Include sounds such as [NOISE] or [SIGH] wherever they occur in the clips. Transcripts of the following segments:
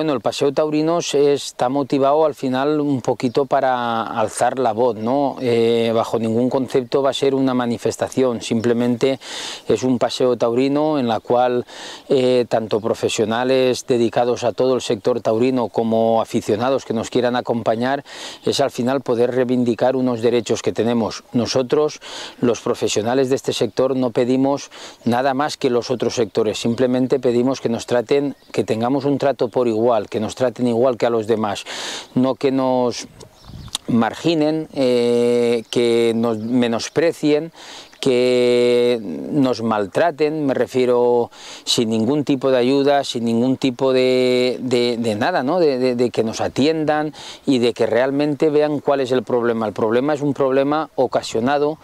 Bueno, el Paseo Taurinos está motivado al final un poquito para alzar la voz, ¿no? Eh, bajo ningún concepto va a ser una manifestación, simplemente es un paseo taurino en la cual eh, tanto profesionales dedicados a todo el sector taurino como aficionados que nos quieran acompañar, es al final poder reivindicar unos derechos que tenemos. Nosotros, los profesionales de este sector, no pedimos nada más que los otros sectores, simplemente pedimos que nos traten, que tengamos un trato por igual que nos traten igual que a los demás, no que nos marginen, eh, que nos menosprecien, que nos maltraten, me refiero sin ningún tipo de ayuda, sin ningún tipo de, de, nada, ¿no? de, que nos atiendan y de que realmente vean cuál es el problema. El problema es un problema ocasionado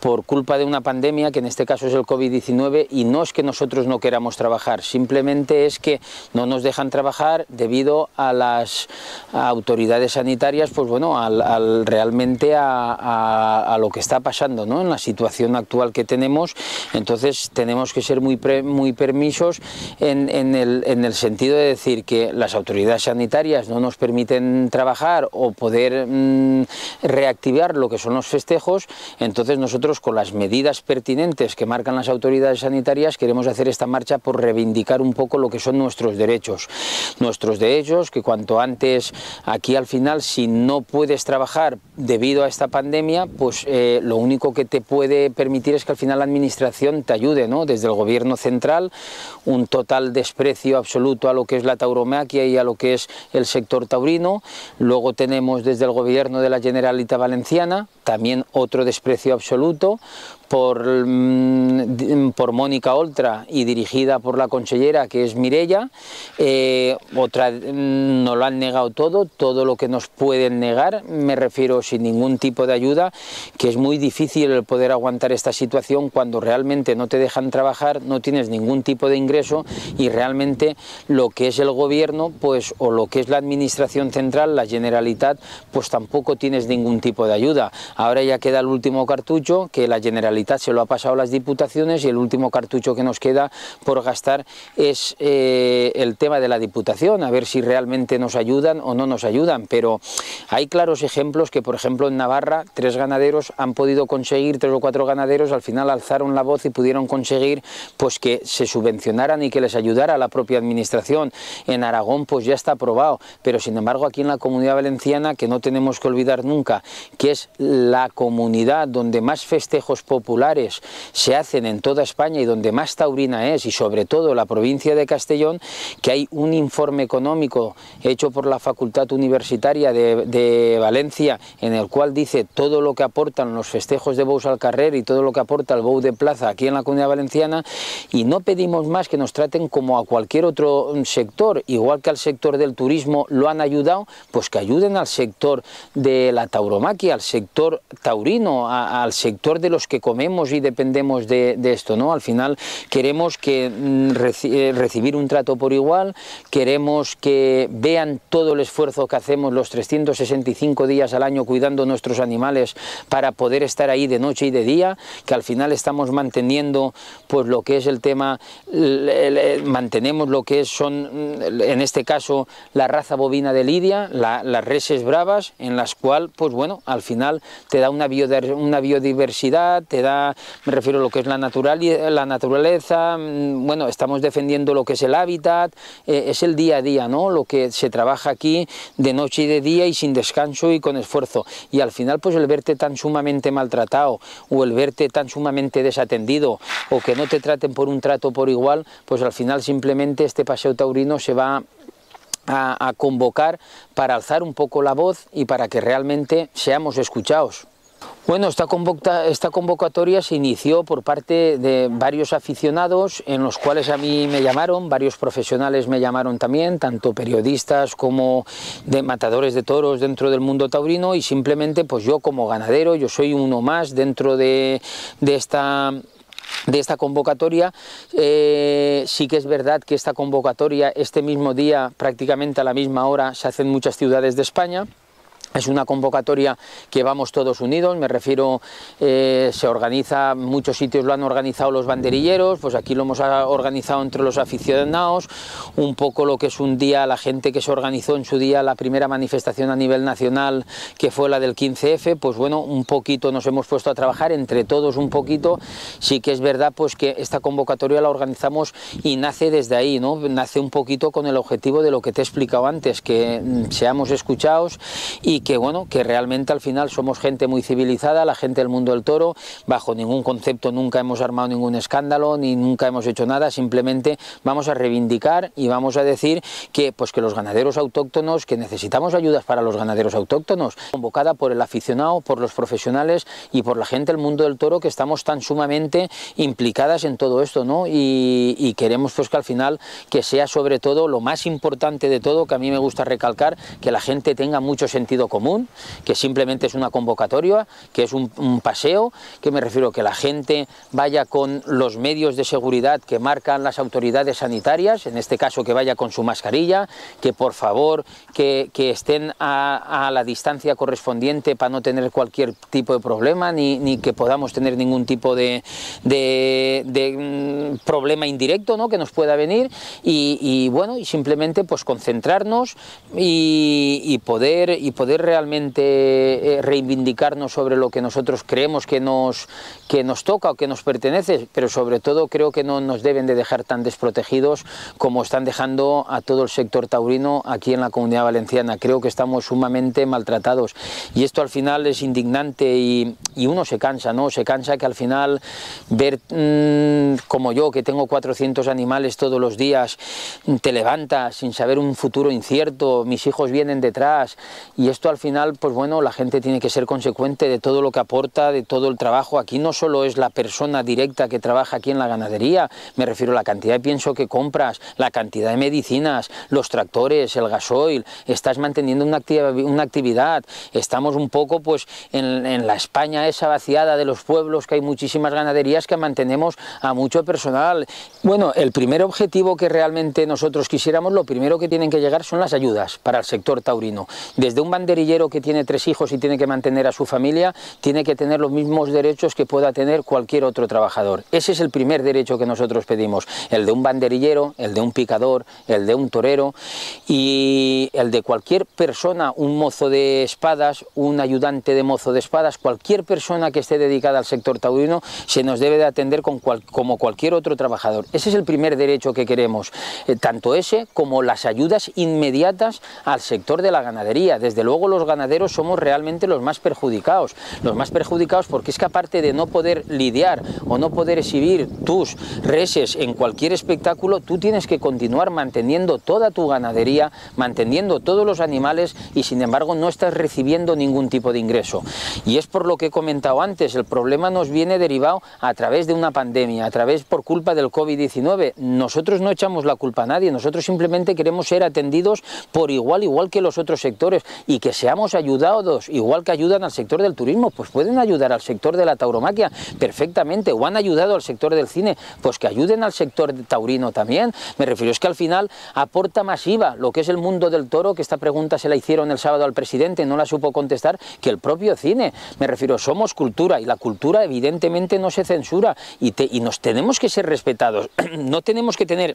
por culpa de una pandemia, que en este caso es el COVID-19, y no es que nosotros no queramos trabajar, simplemente es que no nos dejan trabajar debido a las autoridades sanitarias, pues bueno, al, realmente a, lo que está pasando, ¿no? en la situación actual que tenemos, entonces tenemos que ser muy, muy permisos en, el, sentido de decir que las autoridades sanitarias no nos permiten trabajar o poder mm, reactivar lo que son los festejos, entonces nosotros con las medidas pertinentes que marcan las autoridades sanitarias, queremos hacer esta marcha por reivindicar un poco lo que son nuestros derechos. Nuestros derechos que cuanto antes, aquí al final, si no puedes trabajar debido a esta pandemia, pues eh, lo único que te puede permitir es que al final la administración te ayude, Desde el gobierno central, un total desprecio absoluto a lo que es la tauromaquia y a lo que es el sector taurino. Luego tenemos desde el gobierno de la generalita Valenciana, también otro desprecio absoluto por, mm, por Mónica Oltra y dirigida por la consellera que es Mirella. Eh, otra, mm, nos lo han negado todo, todo lo que nos pueden negar, me refiero sin ningún tipo de ayuda, que es muy difícil el poder aguantar esta situación cuando realmente no te dejan trabajar, no tienes ningún tipo de ingreso y realmente lo que es el gobierno pues, o lo que es la administración central, la Generalitat, pues tampoco tienes ningún tipo de ayuda. Ahora ya queda el último cartucho que la generalidad se lo ha pasado las diputaciones y el último cartucho que nos queda por gastar es eh, el tema de la diputación, a ver si realmente nos ayudan o no nos ayudan, pero hay claros ejemplos que, por ejemplo, en Navarra, tres ganaderos han podido conseguir, tres o cuatro ganaderos al final alzaron la voz y pudieron conseguir pues que se subvencionaran y que les ayudara la propia administración. En Aragón pues ya está aprobado, pero sin embargo aquí en la Comunidad Valenciana, que no tenemos que olvidar nunca, que es la comunidad donde más festejos populares se hacen en toda España y donde más taurina es, y sobre todo la provincia de Castellón, que hay un informe económico hecho por la Facultad Universitaria de, Valencia, en el cual dice todo lo que aportan los festejos de Bous al Carrer y todo lo que aporta el Bou de Plaza aquí en la Comunidad Valenciana, y no pedimos más que nos traten como a cualquier otro sector, igual que al sector del turismo lo han ayudado, pues que ayuden al sector de la tauromaquia, al sector taurino, al sector de los que comen y dependemos de, esto, ¿no? Al final queremos que mm, eh, recibir un trato por igual, queremos que vean todo el esfuerzo que hacemos los 365 días al año cuidando nuestros animales para poder estar ahí de noche y de día, que al final estamos manteniendo pues lo que es el tema, eh, mantenemos lo que son, mm, en este caso, la raza bovina de Lidia, las reses bravas, en las cuales pues bueno, al final te da una, biodiversidad, te da me refiero a lo que es la, natural, la naturaleza, mm, bueno, estamos defendiendo lo que es el hábitat, eh, es el día a día, ¿no? Lo que se trabaja aquí de noche y de día y sin descanso y con esfuerzo. Y al final, pues el verte tan sumamente maltratado o el verte tan sumamente desatendido o que no te traten por un trato por igual, pues al final simplemente este paseo taurino se va a, convocar para alzar un poco la voz y para que realmente seamos escuchados. Bueno, esta, convocatoria se inició por parte de varios aficionados, en los cuales a mí me llamaron, varios profesionales me llamaron también, tanto periodistas como de matadores de toros dentro del mundo taurino, y simplemente pues yo como ganadero, yo soy uno más dentro de, esta de esta convocatoria. Eh, sí que es verdad que esta convocatoria este mismo día, prácticamente a la misma hora, se hace en muchas ciudades de España. Es una convocatoria que vamos todos unidos, me refiero, eh, se organiza, muchos sitios lo han organizado los banderilleros, pues aquí lo hemos organizado entre los aficionados, un poco lo que es un día, la gente que se organizó en su día la primera manifestación a nivel nacional, que fue la del 15F, pues bueno, un poquito nos hemos puesto a trabajar, entre todos un poquito, sí que es verdad pues que esta convocatoria la organizamos y nace desde ahí, ¿no? Nace un poquito con el objetivo de lo que te he explicado antes, que mm, seamos escuchados y que bueno, que realmente al final somos gente muy civilizada, la gente del mundo del toro, bajo ningún concepto nunca hemos armado ningún escándalo ni nunca hemos hecho nada, simplemente vamos a reivindicar y vamos a decir que pues que los ganaderos autóctonos, que necesitamos ayudas para los ganaderos autóctonos, convocada por el aficionado, por los profesionales y por la gente del mundo del toro que estamos tan sumamente implicadas en todo esto, ¿no? Y, y queremos pues que al final que sea sobre todo lo más importante de todo, que a mí me gusta recalcar, que la gente tenga mucho sentido común, que simplemente es una convocatoria, que es un, paseo, que me refiero a que la gente vaya con los medios de seguridad que marcan las autoridades sanitarias, en este caso que vaya con su mascarilla, que por favor que, estén a, la distancia correspondiente para no tener cualquier tipo de problema, ni, que podamos tener ningún tipo de, mm, problema indirecto ¿no? que nos pueda venir, y, bueno, y simplemente pues concentrarnos y poder y poder realmente eh, reivindicarnos sobre lo que nosotros creemos que nos, que nos toca o que nos pertenece, pero sobre todo creo que no nos deben de dejar tan desprotegidos como están dejando a todo el sector taurino aquí en la comunidad valenciana. Creo que estamos sumamente maltratados y esto al final es indignante y, uno se cansa, ¿no? Se cansa que al final ver mm, como yo, que tengo 400 animales todos los días, te levantas sin saber un futuro incierto, mis hijos vienen detrás y esto al final, pues bueno, la gente tiene que ser consecuente de todo lo que aporta, de todo el trabajo. Aquí no solo es la persona directa que trabaja aquí en la ganadería, me refiero a la cantidad de pienso que compras, la cantidad de medicinas, los tractores, el gasoil, estás manteniendo una, actividad, estamos un poco pues en, la España esa vaciada de los pueblos que hay muchísimas ganaderías que mantenemos a mucho personal. Bueno, el primer objetivo que realmente nosotros quisiéramos, lo primero que tienen que llegar son las ayudas para el sector taurino. Desde un banderito banderillero que tiene tres hijos y tiene que mantener a su familia tiene que tener los mismos derechos que pueda tener cualquier otro trabajador. Ese es el primer derecho que nosotros pedimos, el de un banderillero, el de un picador, el de un torero y el de cualquier persona, un mozo de espadas, un ayudante de mozo de espadas, cualquier persona que esté dedicada al sector taurino se nos debe de atender con como cualquier otro trabajador. Ese es el primer derecho que queremos, eh, tanto ese como las ayudas inmediatas al sector de la ganadería, desde luego los ganaderos somos realmente los más perjudicados. Los más perjudicados porque es que aparte de no poder lidiar o no poder exhibir tus reses en cualquier espectáculo, tú tienes que continuar manteniendo toda tu ganadería, manteniendo todos los animales y sin embargo no estás recibiendo ningún tipo de ingreso. Y es por lo que he comentado antes, el problema nos viene derivado a través de una pandemia, a través por culpa del COVID-19. Nosotros no echamos la culpa a nadie, nosotros simplemente queremos ser atendidos por igual, igual que los otros sectores y que seamos ayudados, igual que ayudan al sector del turismo, pues pueden ayudar al sector de la tauromaquia perfectamente, o han ayudado al sector del cine, pues que ayuden al sector taurino también. Me refiero, es que al final aporta masiva lo que es el mundo del toro, que esta pregunta se la hicieron el sábado al presidente, no la supo contestar, que el propio cine. Me refiero, somos cultura y la cultura evidentemente no se censura y nos tenemos que ser respetados. [CLEARS THROAT] no tenemos que tener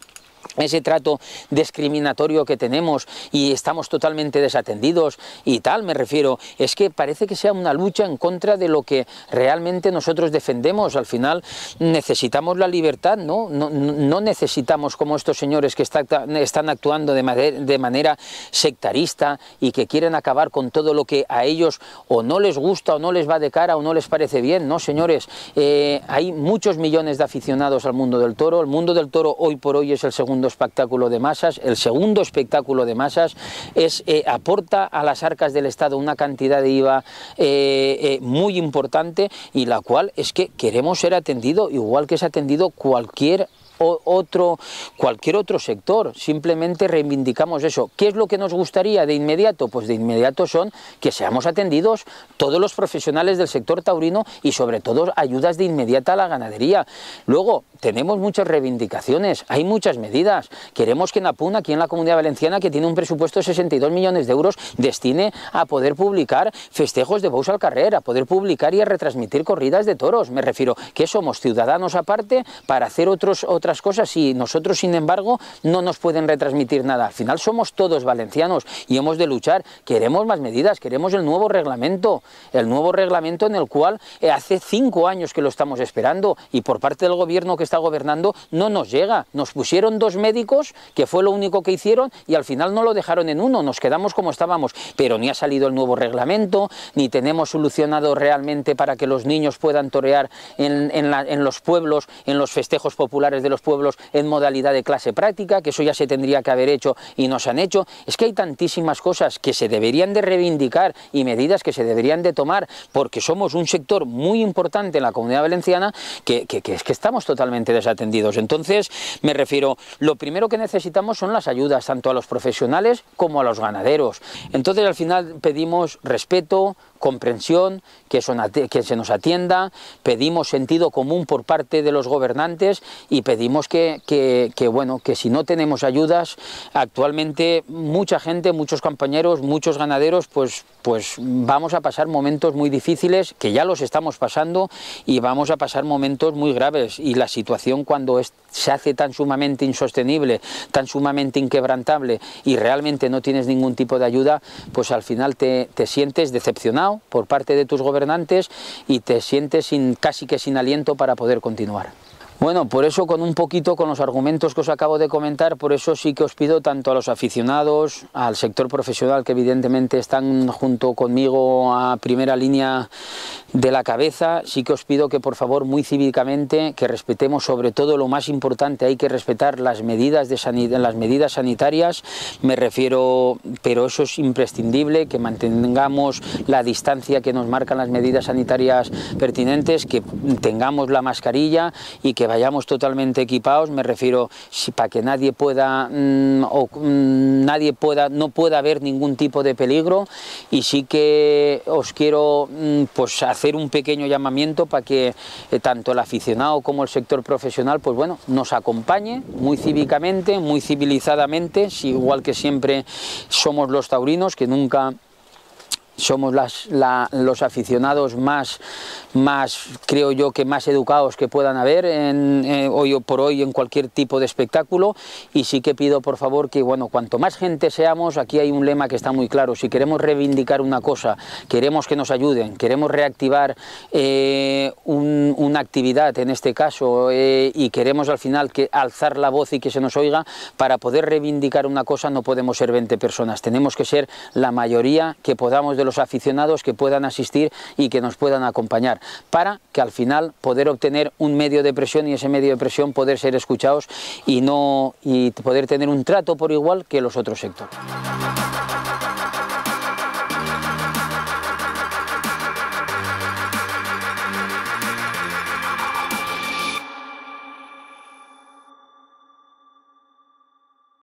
ese trato discriminatorio que tenemos y estamos totalmente desatendidos y tal, me refiero, es que parece que sea una lucha en contra de lo que realmente nosotros defendemos. Al final necesitamos la libertad, ¿no? No, necesitamos como estos señores que están actuando de, manera, sectarista y que quieren acabar con todo lo que a ellos o no les gusta o no les va de cara o no les parece bien, ¿no, señores? Eh, hay muchos millones de aficionados al mundo del toro. El mundo del toro hoy por hoy es el segundo espectáculo de masas. El segundo espectáculo de masas es, eh, aporta a las arcas del Estado una cantidad de IVA eh, eh, muy importante y la cual es que queremos ser atendido igual que es atendido cualquier otro, cualquier otro sector, simplemente reivindicamos eso. ¿Qué es lo que nos gustaría de inmediato? Pues de inmediato son que seamos atendidos todos los profesionales del sector taurino y sobre todo ayudas de inmediata a la ganadería. Luego, tenemos muchas reivindicaciones, hay muchas medidas. Queremos que Napun, aquí en la Comunidad Valenciana, que tiene un presupuesto de 62 millones de euros, destine a poder publicar festejos de Bous al Carrer, a poder publicar y a retransmitir corridas de toros. Me refiero que somos ciudadanos aparte para hacer otros, otros cosas y nosotros, sin embargo, no nos pueden retransmitir nada. Al final somos todos valencianos y hemos de luchar. Queremos más medidas, queremos el nuevo reglamento, el nuevo reglamento en el cual eh, hace cinco años que lo estamos esperando y por parte del gobierno que está gobernando no nos llega. Nos pusieron dos médicos, que fue lo único que hicieron, y al final no lo dejaron en uno, nos quedamos como estábamos. Pero ni ha salido el nuevo reglamento, ni tenemos solucionado realmente para que los niños puedan torear en, en los pueblos, en los festejos populares de los pueblos en modalidad de clase práctica, que eso ya se tendría que haber hecho y no se han hecho. Es que hay tantísimas cosas que se deberían de reivindicar y medidas que se deberían de tomar, porque somos un sector muy importante en la comunidad valenciana que, es que estamos totalmente desatendidos. Entonces, me refiero, lo primero que necesitamos son las ayudas, tanto a los profesionales como a los ganaderos. Entonces, al final pedimos respeto, comprensión, que, que se nos atienda, pedimos sentido común por parte de los gobernantes y pedimos Decimos que, que, bueno, que si no tenemos ayudas, actualmente mucha gente, muchos compañeros, muchos ganaderos, pues, pues vamos a pasar momentos muy difíciles, que ya los estamos pasando, y vamos a pasar momentos muy graves. Y la situación cuando se hace tan sumamente insostenible, tan sumamente inquebrantable, y realmente no tienes ningún tipo de ayuda, pues al final te, te sientes decepcionado por parte de tus gobernantes y te sientes casi que sin aliento para poder continuar. Bueno, por eso con un poquito, con los argumentos que os acabo de comentar, por eso sí que os pido tanto a los aficionados, al sector profesional que evidentemente están junto conmigo a primera línea de la cabeza, sí que os pido que por favor muy cívicamente que respetemos sobre todo lo más importante, hay que respetar las medidas de las medidas sanitarias, me refiero, pero eso es imprescindible que mantengamos la distancia que nos marcan las medidas sanitarias pertinentes, que tengamos la mascarilla y que vayamos totalmente equipados, me refiero para que nadie pueda mm, o mm, nadie pueda no pueda haber ningún tipo de peligro y sí que os quiero mm, pues hacer hacer un pequeño llamamiento para que eh, tanto el aficionado como el sector profesional, pues bueno, nos acompañe muy cívicamente, muy civilizadamente, si igual que siempre somos los taurinos, que nunca somos las, los aficionados más, más, creo yo, que más educados que puedan haber en, eh, o por hoy en cualquier tipo de espectáculo y sí que pido por favor que, bueno, cuanto más gente seamos, aquí hay un lema que está muy claro, si queremos reivindicar una cosa, queremos que nos ayuden, queremos reactivar eh, una actividad en este caso eh, y queremos al final que alzar la voz y que se nos oiga, para poder reivindicar una cosa no podemos ser 20 personas, tenemos que ser la mayoría que podamos los aficionados que puedan asistir y que nos puedan acompañar, para que al final poder obtener un medio de presión y ese medio de presión poder ser escuchados y, no, y poder tener un trato por igual que los otros sectores.